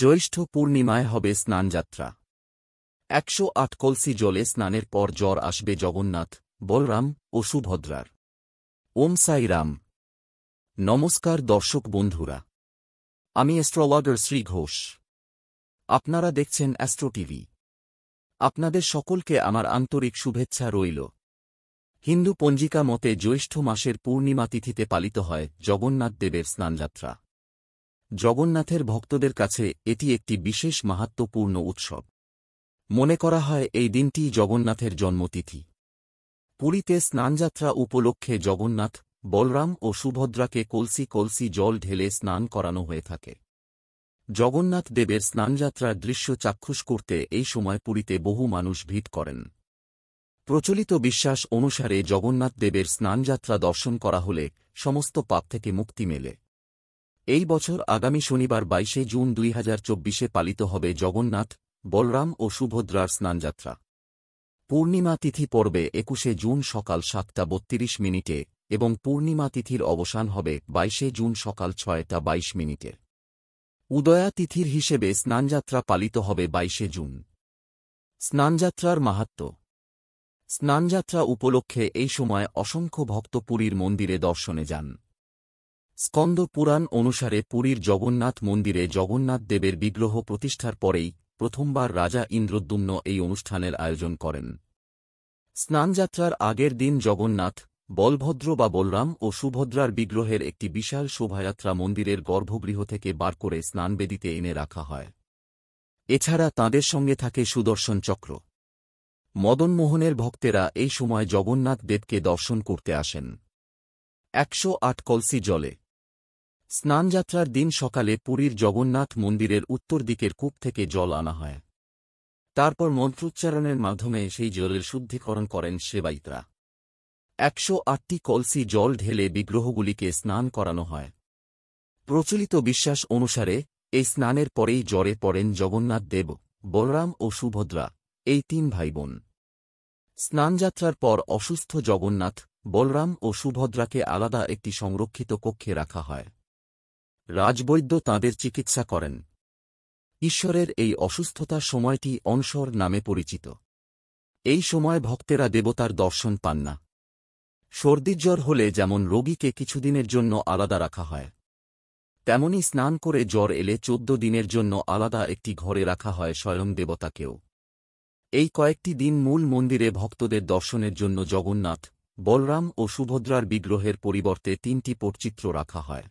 জ্যৈষ্ঠ পূর্ণিমায় হবে স্নানযাত্রা একশো আট কলসি জলে স্নানের পর জ্বর আসবে জগন্নাথ বলরাম ও সুভদ্রার ওম রাম নমস্কার দর্শক বন্ধুরা আমি অ্যাস্ট্রোলজার শ্রী ঘোষ আপনারা দেখছেন অ্যাস্ট্রো টিভি আপনাদের সকলকে আমার আন্তরিক শুভেচ্ছা রইল হিন্দু পঞ্জিকা মতে জ্যৈষ্ঠ মাসের পূর্ণিমা তিথিতে পালিত হয় জগন্নাথ দেবের স্নানযাত্রা জগন্নাথের ভক্তদের কাছে এটি একটি বিশেষ মাহাত্মপূর্ণ উৎসব মনে করা হয় এই দিনটি জগন্নাথের জন্মতিথি পুরীতে স্নানযাত্রা উপলক্ষে জগন্নাথ বলরাম ও সুভদ্রাকে কলসি কলসি জল ঢেলে স্নান করানো হয়ে থাকে জগন্নাথ দেবের স্নানযাত্রার দৃশ্য চাক্ষুষ করতে এই সময় পুরীতে বহু মানুষ ভিড় করেন প্রচলিত বিশ্বাস অনুসারে জগন্নাথ দেবের স্নানযাত্রা দর্শন করা হলে সমস্ত পাপ থেকে মুক্তি মেলে এই বছর আগামী শনিবার বাইশে জুন দুই হাজার চব্বিশে পালিত হবে জগন্নাথ বলরাম ও সুভদ্রার স্নানযাত্রা পূর্ণিমা তিথি পর্বে একুশে জুন সকাল সাতটা বত্রিশ মিনিটে এবং পূর্ণিমা তিথির অবসান হবে বাইশে জুন সকাল ছয়টা বাইশ মিনিটে উদয়া তিথির হিসেবে স্নানযাত্রা পালিত হবে বাইশে জুন স্নানযাত্রার মাহাত্ম স্নানযাত্রা উপলক্ষে এই সময় অসংখ্য ভক্ত পুরীর মন্দিরে দর্শনে যান স্কন্দ পুরাণ অনুসারে পুরীর জগন্নাথ মন্দিরে জগন্নাথ দেবের বিগ্রহ প্রতিষ্ঠার পরেই প্রথমবার রাজা ইন্দ্রদ্যুম্ন এই অনুষ্ঠানের আয়োজন করেন স্নানযাত্রার আগের দিন জগন্নাথ বলভদ্র বা বলরাম ও সুভদ্রার বিগ্রহের একটি বিশাল শোভাযাত্রা মন্দিরের গর্ভগৃহ থেকে বার করে স্নানবেদিতে এনে রাখা হয় এছাড়া তাঁদের সঙ্গে থাকে সুদর্শন চক্র মদনমোহনের ভক্তেরা এই সময় জগন্নাথ দেবকে দর্শন করতে আসেন একশো আট কলসি জলে স্নানযাত্রার দিন সকালে পুরীর জগন্নাথ মন্দিরের উত্তর দিকের কূপ থেকে জল আনা হয় তারপর মন্ত্রোচ্চারণের মাধ্যমে সেই জলের শুদ্ধিকরণ করেন সেবাইতরা একশো আটটি কলসি জল ঢেলে বিগ্রহগুলিকে স্নান করানো হয় প্রচলিত বিশ্বাস অনুসারে এই স্নানের পরেই জ্বরে পড়েন জগন্নাথ দেব বলরাম ও সুভদ্রা এই তিন ভাই বোন স্নানযাত্রার পর অসুস্থ জগন্নাথ বলরাম ও সুভদ্রাকে আলাদা একটি সংরক্ষিত কক্ষে রাখা হয় রাজবৈদ্য তাঁদের চিকিৎসা করেন ঈশ্বরের এই অসুস্থতা সময়টি অনসর নামে পরিচিত এই সময় ভক্তেরা দেবতার দর্শন পান না সর্দিজ্বর হলে যেমন রোগীকে কিছুদিনের জন্য আলাদা রাখা হয় তেমনি স্নান করে জ্বর এলে চোদ্দ দিনের জন্য আলাদা একটি ঘরে রাখা হয় স্বয়ং দেবতাকেও এই কয়েকটি দিন মূল মন্দিরে ভক্তদের দর্শনের জন্য জগন্নাথ বলরাম ও সুভদ্রার বিগ্রহের পরিবর্তে তিনটি পটচিত্র রাখা হয়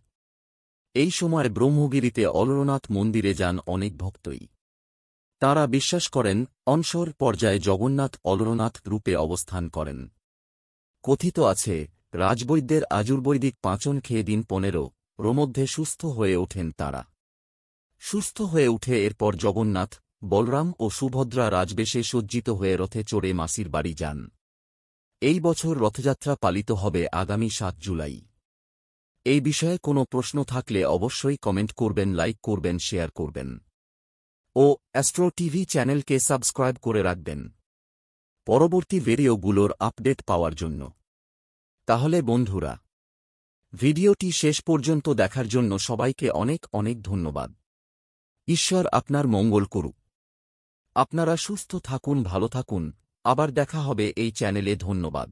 এই সময় ব্রহ্মগিরিতে অলরনাথ মন্দিরে যান অনেক ভক্তই তারা বিশ্বাস করেন অনসর পর্যায়ে জগন্নাথ অলরনাথ রূপে অবস্থান করেন কথিত আছে রাজবৈদ্যের আজুর্বৈদিক পাঁচন খেয়ে দিন পনেরো রোমধ্যে সুস্থ হয়ে ওঠেন তারা সুস্থ হয়ে উঠে এরপর জগন্নাথ বলরাম ও সুভদ্রা রাজবেশে সজ্জিত হয়ে রথে চড়ে মাসির বাড়ি যান এই বছর রথযাত্রা পালিত হবে আগামী সাত জুলাই এই বিষয়ে কোনো প্রশ্ন থাকলে অবশ্যই কমেন্ট করবেন লাইক করবেন শেয়ার করবেন ও অ্যাস্ট্রো টিভি চ্যানেলকে সাবস্ক্রাইব করে রাখবেন পরবর্তী ভিডিওগুলোর আপডেট পাওয়ার জন্য তাহলে বন্ধুরা ভিডিওটি শেষ পর্যন্ত দেখার জন্য সবাইকে অনেক অনেক ধন্যবাদ ঈশ্বর আপনার মঙ্গল করুক আপনারা সুস্থ থাকুন ভালো থাকুন আবার দেখা হবে এই চ্যানেলে ধন্যবাদ